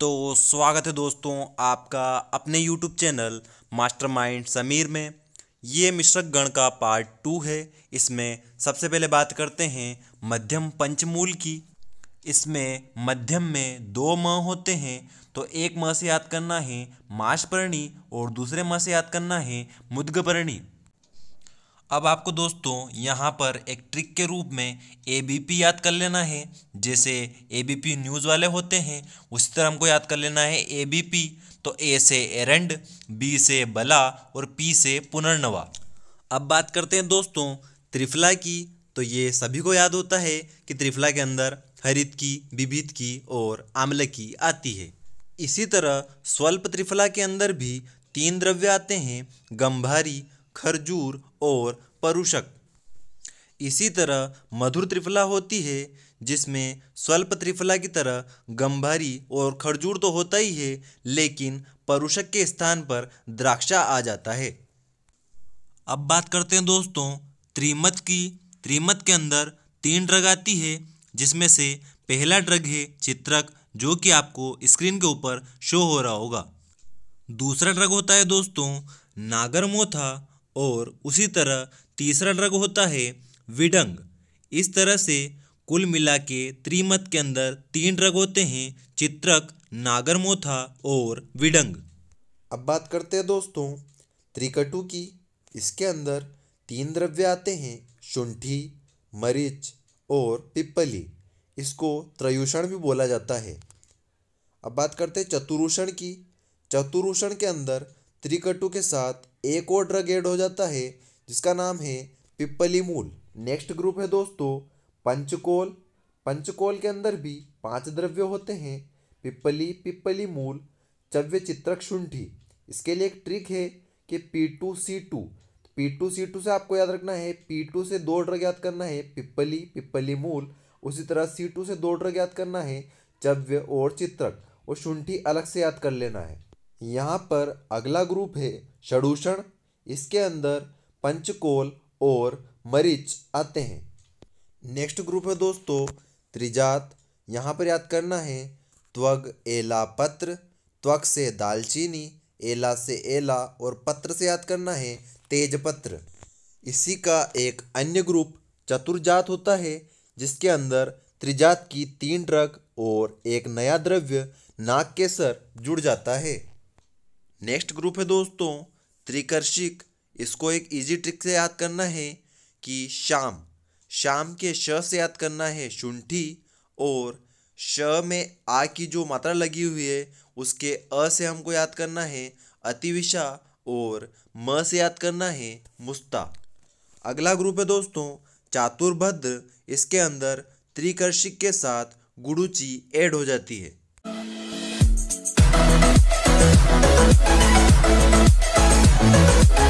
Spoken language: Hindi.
तो स्वागत है दोस्तों आपका अपने यूट्यूब चैनल मास्टरमाइंड समीर में ये मिश्रक गण का पार्ट टू है इसमें सबसे पहले बात करते हैं मध्यम पंचमूल की इसमें मध्यम में दो म होते हैं तो एक म से याद करना है माशपर्णी और दूसरे म से याद करना है मुद्गपर्णी अब आपको दोस्तों यहाँ पर एक ट्रिक के रूप में एबीपी याद कर लेना है जैसे एबीपी न्यूज़ वाले होते हैं उसी तरह हमको याद कर लेना है एबीपी तो ए से एरेंड बी से बला और पी से पुनर्नवा अब बात करते हैं दोस्तों त्रिफला की तो ये सभी को याद होता है कि त्रिफला के अंदर हरित की विभित की और आमल की आती है इसी तरह स्वल्प त्रिफला के अंदर भी तीन द्रव्य आते हैं गंभारी खरजूर और परुषक इसी तरह मधुर त्रिफला होती है जिसमें स्वल्प त्रिफला की तरह गंभरी और खरजूर तो होता ही है लेकिन परुषक के स्थान पर द्राक्षा आ जाता है अब बात करते हैं दोस्तों त्रिमत की त्रिमत के अंदर तीन ड्रग आती है जिसमें से पहला ड्रग है चित्रक जो कि आपको स्क्रीन के ऊपर शो हो रहा होगा दूसरा ड्रग होता है दोस्तों नागरमोथा और उसी तरह तीसरा ड्रग होता है विडंग इस तरह से कुल मिला के त्रिमत के अंदर तीन ड्रग होते हैं चित्रक नागरमोथा और विडंग अब बात करते हैं दोस्तों त्रिकटु की इसके अंदर तीन द्रव्य आते हैं शुंठी मरीच और पिप्पली इसको त्रयूषण भी बोला जाता है अब बात करते हैं चतुरूषण की चतुरूषण के अंदर त्रिकटु के साथ एक और ड्रग एड हो जाता है जिसका नाम है पिप्पली मूल नेक्स्ट ग्रुप है दोस्तों पंचकोल पंचकोल के अंदर भी पांच द्रव्य होते हैं पिप्पली पिप्पली मूल चव्य चित्रक शुंठी इसके लिए एक ट्रिक है कि P two C two P two C two से आपको याद रखना है पी टू से दो ड्रग याद करना है पिप्पली पिप्पली मूल उसी तरह सी टू से दो ड्रग याद करना है चव्य और चित्रक और शुंठी अलग से याद कर लेना है यहाँ पर अगला ग्रुप है षडूषण इसके अंदर पंचकोल और मरीच आते हैं नेक्स्ट ग्रुप है दोस्तों त्रिजात यहाँ पर याद करना है त्वग एला पत्र त्वक से दालचीनी एला से एला और पत्र से याद करना है तेजपत्र इसी का एक अन्य ग्रुप चतुर्जात होता है जिसके अंदर त्रिजात की तीन ड्रग और एक नया द्रव्य नाग के सर जुड़ जाता है नेक्स्ट ग्रुप है दोस्तों त्रिकर्षिक इसको एक इजी ट्रिक से याद करना है कि शाम शाम के श से याद करना है शुंठी और श में आ की जो मात्रा लगी हुई है उसके अ से हमको याद करना है अतिविशा और म से याद करना है मुस्ता अगला ग्रुप है दोस्तों चातुर्भद्र इसके अंदर त्रिकर्षिक के साथ गुडूची ऐड हो जाती है ¡Suscríbete al